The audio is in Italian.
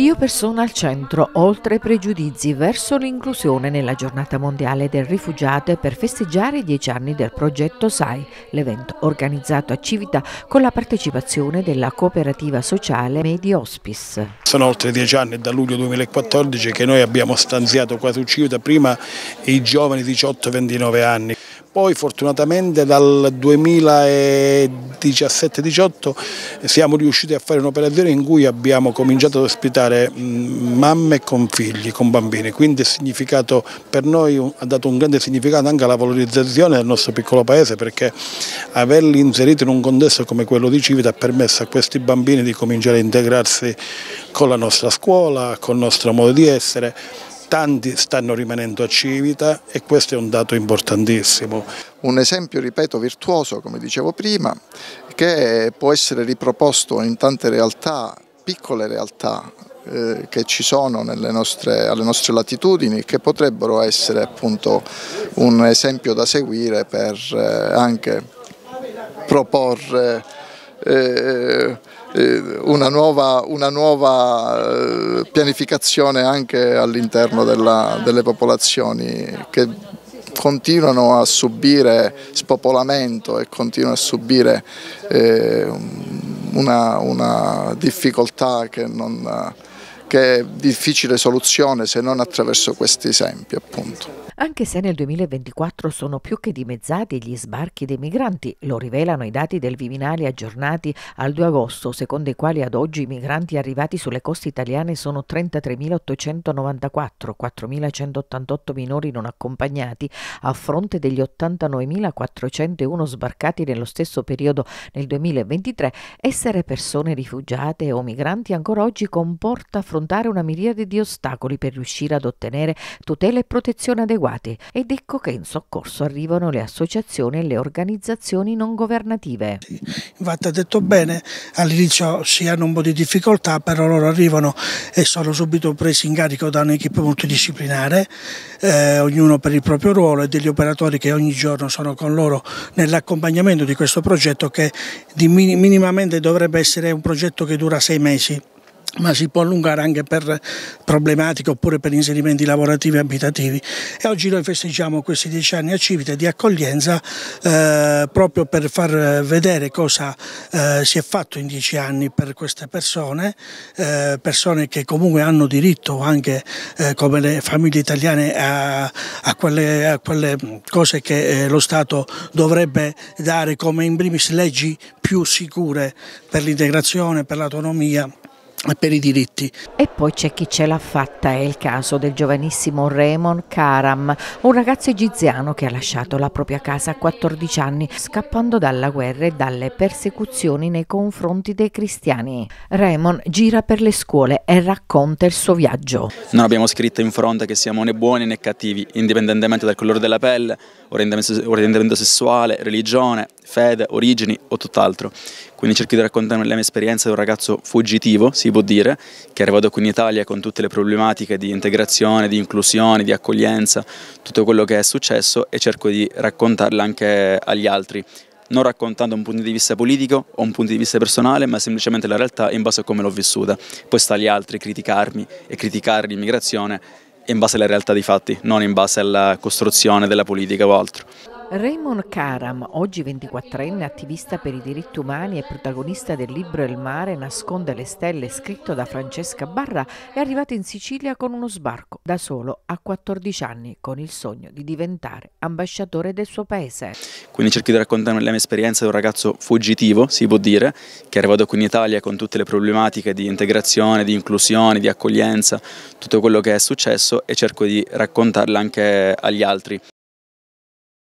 Io persona al centro, oltre ai pregiudizi verso l'inclusione nella giornata mondiale del rifugiato e per festeggiare i dieci anni del progetto SAI, l'evento organizzato a Civita con la partecipazione della cooperativa sociale Medi Hospice. Sono oltre dieci anni, da luglio 2014, che noi abbiamo stanziato qua su Civita prima i giovani 18-29 anni. Poi fortunatamente dal 2017-18 siamo riusciti a fare un'operazione in cui abbiamo cominciato ad ospitare mamme con figli, con bambini, quindi per noi ha dato un grande significato anche alla valorizzazione del nostro piccolo paese perché averli inseriti in un contesto come quello di Civita ha permesso a questi bambini di cominciare a integrarsi con la nostra scuola, con il nostro modo di essere tanti stanno rimanendo a Civita e questo è un dato importantissimo. Un esempio, ripeto, virtuoso, come dicevo prima, che può essere riproposto in tante realtà, piccole realtà, eh, che ci sono nostre, alle nostre latitudini che potrebbero essere appunto un esempio da seguire per eh, anche proporre eh, eh, una nuova, una nuova eh, pianificazione anche all'interno delle popolazioni che continuano a subire spopolamento e continuano a subire una, una difficoltà che non che difficile soluzione se non attraverso questi esempi appunto. Anche se nel 2024 sono più che dimezzati gli sbarchi dei migranti, lo rivelano i dati del Viminale aggiornati al 2 agosto, secondo i quali ad oggi i migranti arrivati sulle coste italiane sono 33.894, 4.188 minori non accompagnati, a fronte degli 89.401 sbarcati nello stesso periodo nel 2023. Essere persone rifugiate o migranti ancora oggi comporta fronteggiare affrontare una miriade di ostacoli per riuscire ad ottenere tutele e protezione adeguate ed ecco che in soccorso arrivano le associazioni e le organizzazioni non governative. infatti ha detto bene, all'inizio si hanno un po' di difficoltà, però loro arrivano e sono subito presi in carico da un'equipe multidisciplinare, eh, ognuno per il proprio ruolo e degli operatori che ogni giorno sono con loro nell'accompagnamento di questo progetto che minimamente dovrebbe essere un progetto che dura sei mesi ma si può allungare anche per problematiche oppure per inserimenti lavorativi e abitativi. E oggi noi festeggiamo questi dieci anni a Civite di accoglienza eh, proprio per far vedere cosa eh, si è fatto in dieci anni per queste persone, eh, persone che comunque hanno diritto anche eh, come le famiglie italiane a, a, quelle, a quelle, cose che eh, lo Stato dovrebbe dare come in primis leggi più sicure per l'integrazione, per l'autonomia per i diritti. E poi c'è chi ce l'ha fatta, è il caso del giovanissimo Raymond Karam, un ragazzo egiziano che ha lasciato la propria casa a 14 anni scappando dalla guerra e dalle persecuzioni nei confronti dei cristiani. Raymond gira per le scuole e racconta il suo viaggio. Non abbiamo scritto in fronte che siamo né buoni né cattivi, indipendentemente dal colore della pelle, orientamento sessuale, religione, fede, origini o tutt'altro. Quindi cerchi di raccontare la mia esperienza di un ragazzo fuggitivo, si può dire, che è arrivato qui in Italia con tutte le problematiche di integrazione, di inclusione, di accoglienza, tutto quello che è successo e cerco di raccontarla anche agli altri, non raccontando un punto di vista politico o un punto di vista personale, ma semplicemente la realtà in base a come l'ho vissuta. Poi sta agli altri criticarmi e criticare l'immigrazione in base alla realtà dei fatti, non in base alla costruzione della politica o altro. Raymond Karam, oggi 24enne, attivista per i diritti umani e protagonista del libro Il mare nasconde le stelle, scritto da Francesca Barra, è arrivato in Sicilia con uno sbarco, da solo, a 14 anni, con il sogno di diventare ambasciatore del suo paese. Quindi cerco di raccontare la mia esperienza di un ragazzo fuggitivo, si può dire, che è arrivato qui in Italia con tutte le problematiche di integrazione, di inclusione, di accoglienza, tutto quello che è successo e cerco di raccontarla anche agli altri